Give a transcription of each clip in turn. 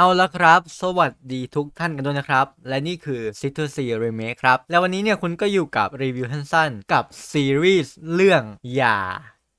เอาละครับ สวัสดีทุกท่านกันด้วยนะครับ และนี่คือ c i t ท u รี r ีเ a k ครับ แลววันนี้เนี่ยคุณก็อยู่กับรีวิวสั้นๆกับ ซีรีส์เรื่องอย่า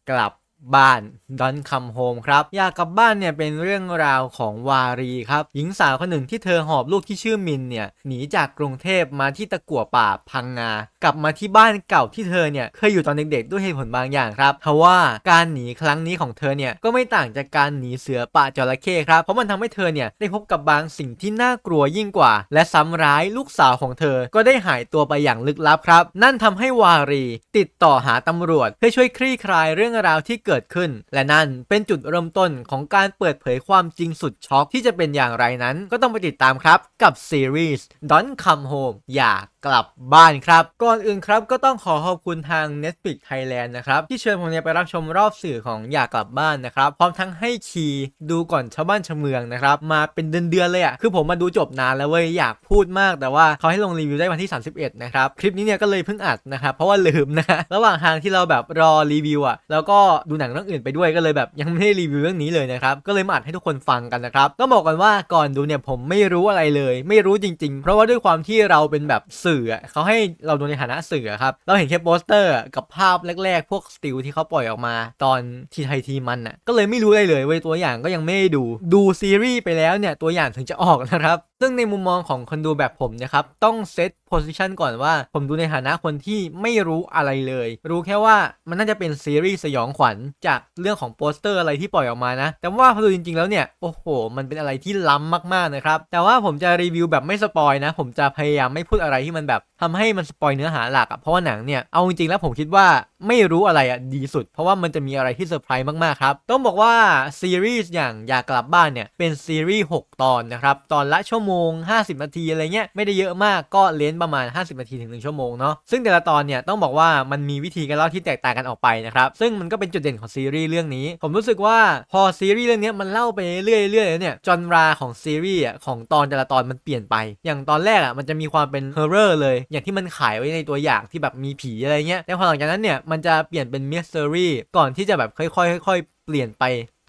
กลับบ้านดอนคัมโฮมครับอยากกลับบ้านเนี่ยเป็นเรื่องราวของวารีครับหญิงสาวคนหนึ่งที่เธอหอบลูกที่ชื่อมินเนี่ยหนีจากกรุงเทพมาที่ตะกั่วป่าพังงากลับมาที่บ้านเก่าที่เธอเนี่ยเคยอยู่ตอนเด็กๆด้วยเหตุผลบางอย่างครับ เพราะว่าการหนีครั้งนี้ของเธอเนี่ยก็ไม่ต่างจากการหนีเสือป่าจระเข้ครับเพราะมันทำให้เธอเนี่ยได้พบกับบางสิ่งที่น่ากลัวยิ่งกว่า และซ้ำร้ายลูกสาวของเธอก็ได้หายตัวไปอย่างลึกลับครับ นั่นทำให้วารี ติดต่อหาตำรวจเพื่อช่วยคลี่คลายเรื่องราวที่เเกิดขึ้น และนั่นเป็นจุดเริ่มต้นของการเปิดเผยความจริงสุดช็อกที่จะเป็นอย่างไรนั้นก็ต้องไปติดตามครับกับซีรีส์ Don't Come Home อย่ากลับบ้านครับก่อนอื่นครับก็ต้องขอขอบคุณทาง Netflix Thailand นะครับที่เชิญผมเนี่ยไปรับชมรอบสื่อของอยากกลับบ้านนะครับพร้อมทั้งให้คีดูก่อนชาวบ้านชาวเมืองนะครับมาเป็นเดือนๆเลยอะ่ะคือผมมาดูจบนานแล้วเว้ยอยากพูดมากแต่ว่าเขาให้ลงรีวิวได้วันที่ 31นะครับคลิปนี้เนี่ยก็เลยเพิ่งอัดนะครับเพราะว่าลืมนะระหว่างทางที่เราแบบรอรีวิวอะ่ะแล้วก็ดูหนังเรื่องอื่นไปด้วยก็เลยแบบยังไม่ได้รีวิวเรื่องนี้เลยนะครับก็เลยมาอัดให้ทุกคนฟังกันนะครับก็บอกกันว่าก่อนดูเนี่ยผมไม่รู้อะไรเลยไม่รู้จริงๆ เพราะว่าด้วยความที่เราเป็นแบบื่อเขาให้เราดูในฐานะสื่อครับเราเห็นแค่โปสเตอร์ กับภาพแรกๆ พวกสติลที่เขาปล่อยออกมา ตอนทีไทยทีมันอ่ะก็เลยไม่รู้เลยเลยเว้ยตัวอย่างก็ยังไม่ได้ดู ดูซีรีส์ไปแล้วเนี่ยตัวอย่างถึงจะออกนะครับซึ่งในมุมมองของคนดูแบบผมนะครับต้องเซตโพสิชันก่อนว่า ผมดูในฐานะคนที่ไม่รู้อะไรเลย รู้แค่ว่ามันน่าจะเป็นซีรีส์สยองขวัญจากเรื่องของโปสเตอร์อะไรที่ปล่อยออกมานะแต่ว่าพอดูจริงๆแล้วเนี่ย โอ้โห มันเป็นอะไรที่ล้ำมากๆนะครับแต่ว่าผมจะรีวิวแบบไม่สปอยนะ ผมจะพยายามไม่พูดอะไรที่มันันแบบทำให้มัน สปอยเนื้อหาหลักอะเพราะว่าหนังเนี่ย เอาจริง ๆ แล้วผมคิดว่าไม่รู้อะไรอ่ะดีสุดเพราะว่ามันจะมีอะไรที่เซอร์ไพรส์มากๆครับต้องบอกว่าซีรีส์อย่างอยากกลับบ้านเนี่ยเป็นซีรีส์6ตอนนะครับตอนละชั่วโมง 50 นาทีอะไรเงี้ยไม่ได้เยอะมากก็เลนประมาณ 50 นาทีถึง 1ชั่วโมงเนาะซึ่งแต่ละตอนเนี่ยต้องบอกว่ามันมีวิธีการเล่าที่แตกต่างกันออกไปนะครับซึ่งมันก็เป็นจุดเด่นของซีรีส์เรื่องนี้ ผมรู้สึกว่าพอซีรีส์เรื่องนี้มันเล่าไปเรื่อยๆเนี่ยจอนราของซีรีส์อ่ะของตอนแต่ละตอนมันเปลี่ยนไปอย่างตอนแรกอ่ะมันจะมีความเป็นฮอร์เรอร์เลย อย่างที่มันขายไว้ในตัวอย่างที่แบบมีผีอะไรเงี้ยแต่พอหลังจากนั้นเนี่ยมันจะเปลี่ยนเป็นมิสเิอรี่ก่อนที่จะแบบค่อยๆค่อยๆเปลี่ยนไป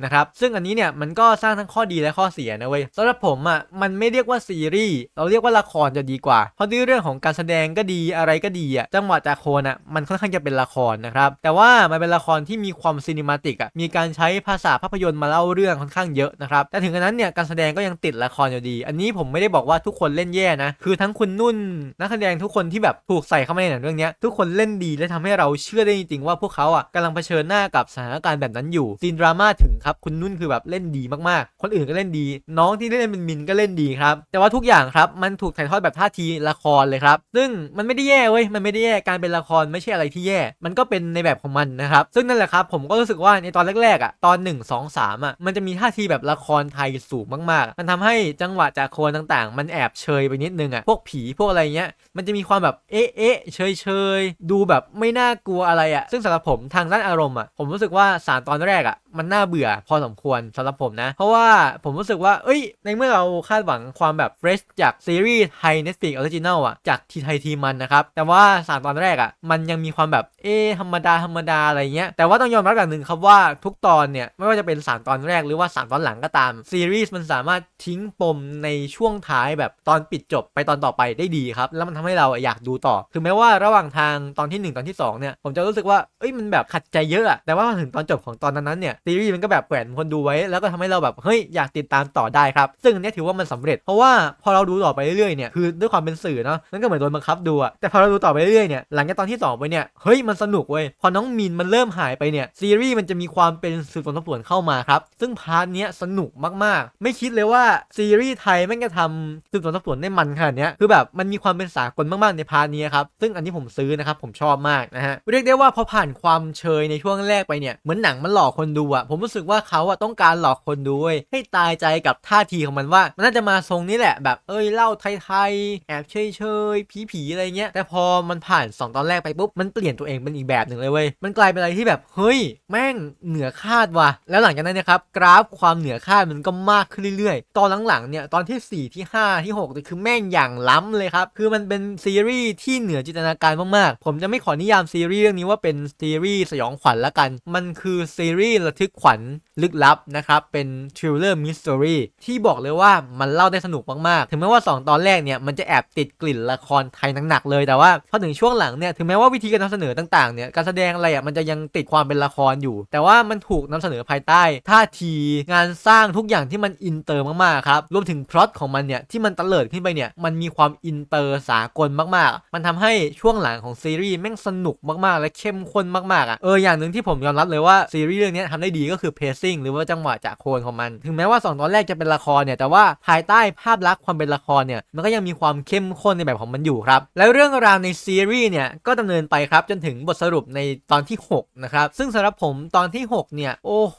นะครับซึ่งอันนี้เนี่ยมันก็สร้างทั้งข้อดีและข้อเสียนะเว้ยสำหรับผมอะ่ะมันไม่เรียกว่าซีรีส์เราเรียกว่าละครจะดีกว่าเพราะด้วยเรื่องของการแสดงก็ดีอะไรก็ดีอะ่ะ จังหวะจากโคนอะ่ะมันค่อนข้างจะเป็นละครนะครับ แต่ว่ามันเป็นละครที่มีความซีนิมาติกอะ่ะ มีการใช้ภาษาภาพยนตร์มาเล่าเรื่องค่อนข้างเยอะนะครับ แต่ถึงกระนั้นเนี่ยการแสดงก็ยังติดละครอยู่ดี อันนี้ผมไม่ได้บอกว่าทุกคนเล่นแย่นะ คือทั้งคุณนุ่น นักแสดงทุกคนที่แบบถูกใส่เข้ามาในหนังเรื่องนี้ทุกคนเล่นดีและทำให้เราเชื่อได้จริงๆว่าพวกเขาอ่ะกำลังเผชิญหน้ากับสถานการณ์แบบนั้นอยู่ซีนดราม่าถึงครัคับคุณนุ่นคือแบบเล่นดีมากๆ คนอื่นก็เล่นดี น้องที่เล่นเป็นมินก็เล่นดีครับ แต่ว่าทุกอย่างครับมันถูกถ่ายทอดแบบท่าทีละครเลยครับซึ่งมันไม่ได้แย่เว้ยมันไม่ได้แย่การเป็นละครไม่ใช่อะไรที่แย่ มันก็เป็นในแบบของมันนะครับซึ่งนั่นแหละครับผมก็รู้สึกว่าในตอนแรกๆอ่ะตอน 1 2 3อ่ะมันจะมีท่าทีแบบละครไทยสูงมาก ๆมันทำให้จังหวะจากโคนต่าง ๆ มันแอบเชยไปนิดนึงอ่ะพวกผีพวกอะไรเงี้ยมันจะมีความแบบเอ๊ะเอ๊ะเชยเชยดูแบบไม่น่ากลัวอะไรอ่ะซึ่งสำหรับผมทางด้านอารมณ์อ่ะผมรู้สึกว่าสารตอนแรกอ่ะ มันน่าเบื่อพอสมควรสำหรับผมนะ เพราะว่าผมรู้สึกว่าเอ้ย ในเมื่อเราคาดหวังความแบบเฟรชจากซีรีส์ไทยเน็ตฟิกออริจินอลอ่ะจากทีไทยทีมันนะครับ แต่ว่าสามตอนแรกอ่ะ มันยังมีความแบบเอ๊ธรรมดาธรรมดาอะไรเงี้ย แต่ว่าต้องยอมรับอย่างหนึ่งครับว่าทุกตอนเนี่ย ไม่ว่าจะเป็นสามตอนแรกหรือว่าสามตอนหลังก็ตาม ซีรีส์มันสามารถทิ้งปมในช่วงท้ายแบบตอนปิดจบไปตอนต่อไปได้ดีครับแล้วมันทำให้เราอยากดูต่อ ถึงแม้ว่าระหว่างทางตอนที่1ตอนที่2เนี่ยผมจะรู้สึกว่าเอ้ยมันแบบขัดใจเยอะแต่ว่าถึงตอนจบของตอนนั้นเนี่ยซีรีส์มันก็แบบแบบแขวนคนดูไว้ แล้วก็ทำให้เราแบบเฮ้ยอยากติดตามต่อได้ครับซึ่งเนี้ยถือว่ามันสำเร็จเพราะว่าพอเราดูต่อไปเรื่อยๆเนี่ยคือด้วยความเป็นสื่อเนาะนั่นก็เหมือนโดนบังคับดูอะแต่พอเราดูต่อไปเรื่อยๆเนี่ยหลังจากตอนที่สองไปเนี่ยเฮ้ยมันสนุกเว้ยพอน้องมินมันเริ่มหายไปเนี่ยซีรีส์มันจะมีความเป็นสื่อสนสบสวนเข้ามาครับซึ่งพาร์ทเนี้ยสนุกมากๆ ไม่คิดเลยว่าซีรีส์ไทยแม่งจะทำสื่อสนสบสวนได้มันขนาดเนี้ยคือแบบมันมีความเป็นสากลมากๆในพาร์ทนี้ครับซึ่งอันนี้ผมซื้อนะครับผมชอบมากนะฮะเรียกได้ว่าพอผ่านความเชยในช่วงแรกไปเนี่ยเหมือนหนังมันหลอกคนดูอะผมรู้สึกว่าเขาอะต้องการหลอกคนดูให้ตายใจกับท่าทีของมันว่า มันน่าจะมาทรงนี้แหละแบบเอ้ยเล่าไทยๆ แอบเชยๆผีๆ อะไรเงี้ยแต่พอมันผ่าน 2 ตอนแรกไปปุ๊บ มันเปลี่ยนตัวเองเป็นอีกแบบหนึ่งเลยเว้ยมันกลายเป็นอะไรที่แบบเฮ้ย แม่งเหนือคาดว่ะแล้วหลังจากนั้นนะครับกราฟความเหนือคาดมันก็มากขึ้นเรื่อยๆ ตอนหลังๆเนี่ยตอนที่4ที่5 ที่6คือแม่งอย่างล้ำเลยครับคือมันเป็นซีรีส์ที่เหนือจินตนาการมากๆ ผมจะไม่ขอนิยามซีรีส์เรื่องนี้ว่าเป็นซีรีส์สยองขวัญละกันมันคือซีรีส์ระทึกขวัญลึกลับนะครับ เป็นทริลเลอร์มิสอรี่ที่บอกเลยว่ามันเล่าได้สนุกมากๆ ถึงแม้ว่า 2 ตอนแรกเนี่ยมันจะแอบติดกลิ่นละครไทยหนักๆเลย แต่ว่าพอถึงช่วงหลังเนี่ย ถึงแม้ว่าวิธีการนำเสนอต่างๆเนี่ยการแสดงอะไรอ่ะมันจะยังติดความเป็นละครอยู่ แต่ว่ามันถูกนำเสนอภายใต้ท่าทีงานสร้างทุกอย่างที่มันอินเตอร์มากๆครับรวมถึงพล็อตของมันเนี่ยที่มันตะเลิดขึ้นไปเนี่ยมันมีความอินเตอร์สากลมากๆมันทำให้ช่วงหลังของซีรีส์แม่งสนุกมาก ๆ และเข้มข้นมากๆอ่ะเอออย่างหนึ่งที่ผมยอมรับเลยว่าซีรีส์เรื่องนี้ทำได้ดีก็คือเพซซิ่งหรือว่าจังหวะจากโคนของมันถึงแม้ว่า 2 ตอนแรกจะเป็นละครเนี่ยแต่ว่าภายใต้ภาพลักษณ์ความเป็นละครเนี่ยมันก็ยังมีความเข้มข้นในแบบของมันอยู่ครับแล้วเรื่องราวในซีรีส์เนี่ยก็ดำเนินไปครับจนถึงบทสรุปในตอนที่ 6 นะครับซึ่งสำหรับผมตอนที่ 6 เนี่ยโอ้โห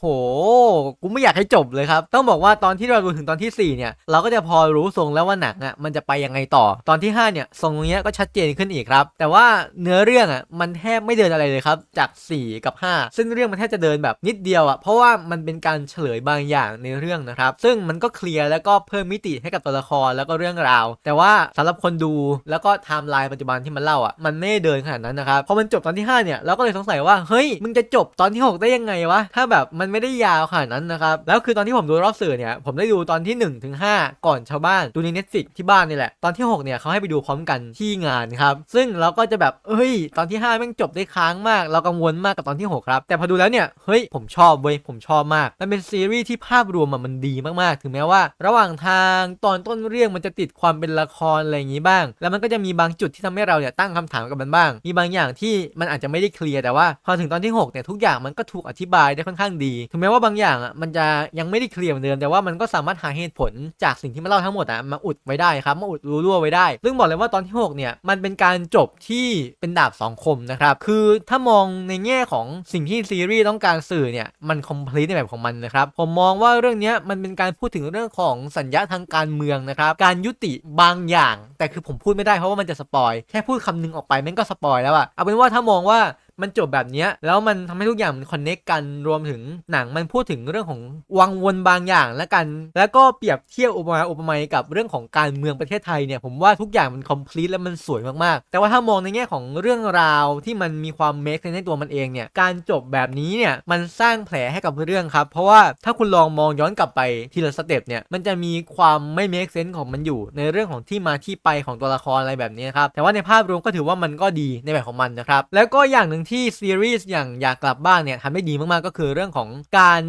กูไม่อยากให้จบเลยครับต้องบอกว่าตอนที่เราดูถึงตอนที่4เนี่ยเราก็จะพอรู้ทรงแล้วว่าหนังอ่ะมันจะไปยังไงต่อตอนที่5เนี่ยทรงตรงนี้ยก็ชัดเจนขึ้นอีกครับ แต่ว่าเนื้อเรื่องอ่ะมันแทบไม่เดินอะไรเลยครับจาก 4 กับ5ซึ่งเรื่องมันแทบจะเดินแบบนิดเดียวอ่ะเพราะว่ามันเป็นการเฉลยบางอย่างในเรื่องนะครับ ซึ่งมันก็เคลียร์แล้วก็เพิ่มมิติให้กับตัวละครแล้วก็เรื่องราว แต่ว่าสำหรับคนดูแล้วก็ไทม์ไลน์ปัจจุบันที่มันเล่าอ่ะมันไม่เดินขนาดนั้นนะครับพอมันจบตอนที่5เนี่ยเราก็เลยสงสัยว่าเฮ้ยมึงจะจบตอนที่ 6 ได้ยังไงวะ ถ้าแบบมันไม่ได้ยาวขนาดนั้นนะครับแล้วคือตอนที่ผมดูรอบสื่อเนี่ยผมได้ดูตอนที่1นถึงหก่อนชาวบ้านดูในเน็ตฟิกที่บ้านนี่แหละตอนที่6เนี่ยเขาให้ไปดูพร้อมกันที่งานครับซึ่งเราก็จะแบบเฮ้ย ตอนที่5แม่งจบได้ค้างมากเรากังวลมากกับตอนที่6ครับแต่พอดูแล้วเนี่ยเฮ้ยผมชอบเว้ยผมชอบมาก มันเป็นซีรีส์ที่ภาพรวมมันดีมากๆ ถึงแม้ว่าระหว่างทางตอนต้นเรื่องมันจะติดความเป็นละครอะไรอย่างนี้บ้าง แล้วมันก็จะมีบางจุดที่ทำให้เราเนี่ยตั้งคำถามกับมันบ้าง มีบางอย่างที่มันอาจจะไม่ได้เคลียร์ แต่ว่า พอถึงตอนที่6เนี่ยทุกอย่างมันก็ถูกอธิบายได้ค่อนข้างดี ถึงแม้ว่าบางอย่างอ่ะมันจะยังไม่ได้เคลียร์เหมือนเดิมแต่ว่ามันก็สามารถหาเหตุผลจากสิ่งที่มันเล่าทั้งหมดอ่ะมาอุดไว้ได้ครับ มาอุดรู้ร่วไว้ได้ ซึ่งบอกเลยว่าตอนที่6เนี่ยมันเป็นการจบที่เป็นดาบสองคมนะครับคือถ้ามองในแง่ของสิ่งที่ซีรีส์ต้องการสื่อเนี่ยมันคอมพลีในแบบของมันนะครับ ผมมองว่าเรื่องนี้มันเป็นการพูดถึงเรื่องของสัญญาทางการเมืองนะครับ การยุติบางอย่าง แต่คือผมพูดไม่ได้เพราะว่ามันจะสปอย แค่พูดคำนึงออกไปมันก็สปอยแล้วอะเอาเป็นว่าถ้ามองว่ามันจบแบบเนี้ยแล้วมันทำให้ทุกอย่างมันคอนเนคกันรวมถึงหนังมันพูดถึงเรื่องของวังวนบางอย่างและกัน แล้วก็เปรียบเทียบอุปมาอุปไมยกับเรื่องของการเมืองประเทศไทยเนี่ยผมว่าทุกอย่างมันคอมพลีทและมันสวยมากๆ แต่ว่าถ้ามองในแง่ของเรื่องราวที่มันมีความเมคในตัวมันเองเนี่ยการจบแบบนี้เนี่ยมันสร้างแผลให้กับเรื่องครับเพราะว่าถ้าคุณลองมองย้อนกลับไปทีละสเต็ปเนี่ยมันจะมีความไม่เมคเซนส์ของมันอยู่ ในเรื่องของที่มาที่ไปของตัวละครอะไรแบบนี้ครับแต่ว่าในภาพรวมก็ถือว่ามันก็ดีในแบบของมันนะครับแล้วก็อย่างหนึ่งที่ซีรีส์อย่างอยาก กลับบ้านเนี่ยทำได้ดีมากๆก็คือเรื่องของการ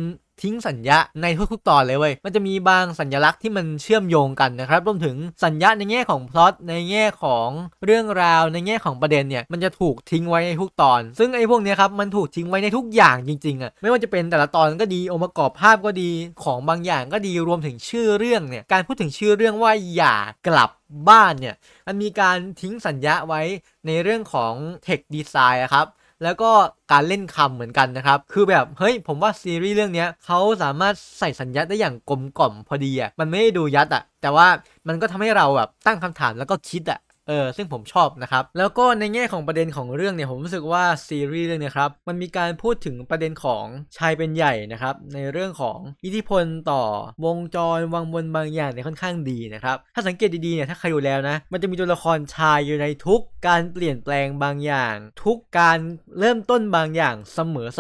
ทิ้งสัญญาในทุกๆ ตอนเลยเว้ย มันจะมีบางสัญลักษณ์ที่มันเชื่อมโยงกันนะครับรวมถึงสัญญาในแง่ของพล็อตในแง่ของเรื่องราว ในแง่ของประเด็นเนี่ย มันจะถูกทิ้งไว้ในทุกตอน ซึ่งไอ้พวกนี้ครับมันถูกทิ้งไว้ในทุกอย่างจริงๆอะ่ะไม่ว่าจะเป็นแต่ละตอนก็ดีองค์ประกอบภาพก็ดีของบางอย่างก็ดีรวมถึงชื่อเรื่องเนี่ยการพูดถึงชื่อเรื่องว่าอย่ากลับบ้านเนี่ยมันมีการทิ้งสัญญาไว้ในเรื่องของเทคดีไซน์ครับแล้วก็การเล่นคำเหมือนกันนะครับ คือแบบ เฮ้ย ผมว่าซีรีส์เรื่องนี้เขาสามารถใส่สัญญาณได้อย่างกลมกล่อมพอดีอ่ะ มันไม่ได้ดูยัดอ่ะ แต่ว่ามันก็ทำให้เราแบบตั้งคำถามแล้วก็คิดอ่ะเออซึ่งผมชอบนะครับ แล้วก็ในแง่ของประเด็นของเรื่องเนี่ย ผมรู้สึกว่าซีรีส์เรื่องนี้ครับมันมีการพูดถึงประเด็นของชายเป็นใหญ่นะครับในเรื่องของอิทธิพลต่อ วงจรวังวนบางอย่างเนี่ยค่อนข้างดีนะครับถ้าสังเกตดีๆเนี่ยถ้าใครดูแล้วนะมันจะมีตัวละครชายอยู่ในทุก การเปลี่ยนแปลงบางอย่างทุกการเริ่มต้นบางอย่างเส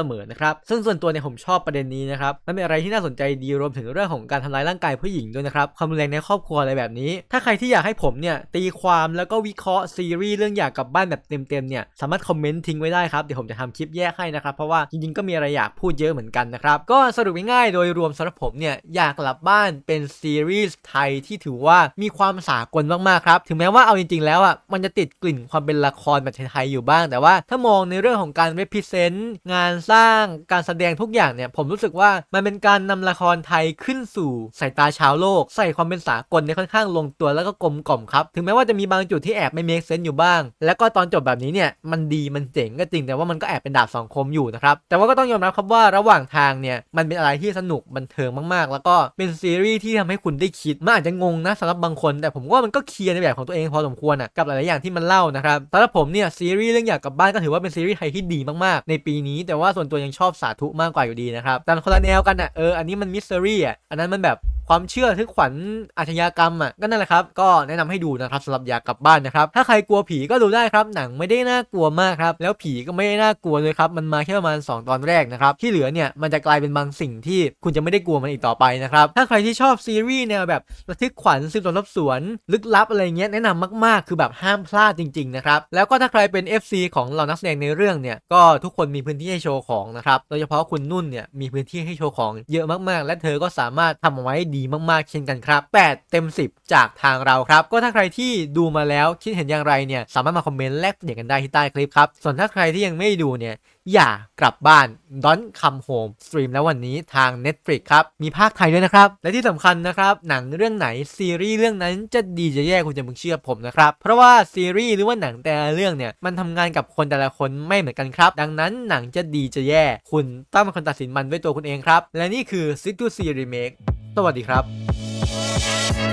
มอๆนะครับซึ่งส่วนตัวเนี่ยผมชอบประเด็นนี้นะครับมันเป็นอะไรที่น่าสนใจดีรวมถึงเรื่องของการทำร้ายร่างกายผู้หญิงด้วยนะครับความรุนแรงในครอบครัวอะไรแบบนี้ ถ้าใครที่อยากให้ผมเนี่ยตีความแล้วกก็วิเคราะห์ซีรีส์เรื่องอยากกลับบ้านแบบเต็มๆเนี่ยสามารถคอมเมนต์ทิ้งไว้ได้ครับ เดี๋ยวผมจะทำคลิปแยกให้นะครับ เพราะว่าจริงๆก็มีอะไรอยากพูดเยอะเหมือนกันนะครับ ก็สรุปง่ายๆโดยรวมสำหรับผมเนี่ยอยากกลับบ้านเป็นซีรีส์ไทยที่ถือว่ามีความสากลมากๆครับถึงแม้ว่าเอาจริง ๆ แล้วอ่ะมันจะติดกลิ่นความเป็นละครแบบไทยๆอยู่บ้างแต่ว่า ถ้ามองในเรื่องของการ represent งานสร้างการแสดงทุกอย่างเนี่ยผมรู้สึกว่ามันเป็นการนำละครไทยขึ้นสู่สายตาชาวโลก ใส่ความเป็นสากลในค่อนข้างลงตัวแล้วก็กลมกล่อมครับถึงแม้ว่าจะมีบางจุดที่แอบไม่เมคเซนต์อยู่บ้างแล้วก็ตอนจบแบบนี้เนี่ยมันดีมันเจ๋งก็จริง แต่ว่ามันก็แอบเป็นดาบสองคมอยู่นะครับ แต่ว่าก็ต้องยอมรับครับว่าระหว่างทางเนี่ยมันเป็นอะไรที่สนุกบันเทิงมากๆ แล้วก็เป็นซีรีส์ที่ทำให้คุณได้คิดมันอาจจะงงนะสำหรับบางคน แต่ผมว่ามันก็เคลียร์ในแบบของตัวเองพอสมควรอ่ะกับหลายๆอย่างที่มันเล่านะครับสำหรับผมเนี่ยซีรีส์เรื่องอยากกลับบ้านก็ถือว่าเป็นซีรีส์ไทยที่ดีมากๆ ในปีนี้แต่ว่าส่วนตัวยังชอบสาธุมากกว่าอยู่ดีนะครับแต่คนละแนวกันอ่ะเอออันนี้มันมิสซิรี่อ่ะอันนั้นมันแบบความเชื่อทึกขวัญอาชญากรรมอ่ะก็นั่นแหละครับ ก็แนะนำให้ดูนะครับสำหรับอยากกลับบ้านนะครับถ้าใครกลัวผีก็ดูได้ครับ หนังไม่ได้น่ากลัวมากครับแล้วผีก็ไม่ได้น่ากลัวเลยครับมันมาแค่ประมาณ2ตอนแรกนะครับที่เหลือเนี่ยมันจะกลายเป็นบางสิ่งที่คุณจะไม่ได้กลัวมันอีกต่อไปนะครับถ้าใครที่ชอบซีรีส์แนวแบบระทึกขวัญซึ่งตอนรับสวนลึกลับอะไรเงี้ยแนะนำมากๆ คือแบบห้ามพลาดจริงๆนะครับแล้วก็ถ้าใครเป็น FC ของเรานักแสดงในเรื่องเนี่ยก็ทุกคนมีพื้นที่ให้โชว์ของนะครับโดยเฉพาะคุณนุ่นเนี่ยมีพื้นที่ให้โชว์ของ เยอะมากๆ และเธอก็สามารถทำไว้ดีมากๆเช่นกันครับ 8 เต็ม 10 จากทางเราครับ ก็ถ้าใครที่ดูมาแล้วคิดเห็นอย่างไรเนี่ย สามารถมาคอมเมนต์แลกเปลี่ยนกันได้ที่ใต้คลิปครับ ส่วนถ้าใครที่ยังไม่ดูเนี่ย อย่ากลับบ้านดอนคัมโฮมสตรีมแล้ววันนี้ทาง Netflix ครับ มีภาคไทยด้วยนะครับ และที่สำคัญนะครับ หนังเรื่องไหน ซีรีส์เรื่องนั้นจะดีจะแย่คุณจะมึงเชื่อผมนะครับเพราะว่าซีรีส์หรือว่าหนังแต่ละเรื่องเนี่ยมันทำงานกับคนแต่ละคนไม่เหมือนกันครับ ดังนั้นหนังจะดีจะแย่คุณต้องเป็นคนตัดสินมันด้วยตัวคุณเองครับ และนี่คือ Sit ูซีรีเมคสวัสดีครับ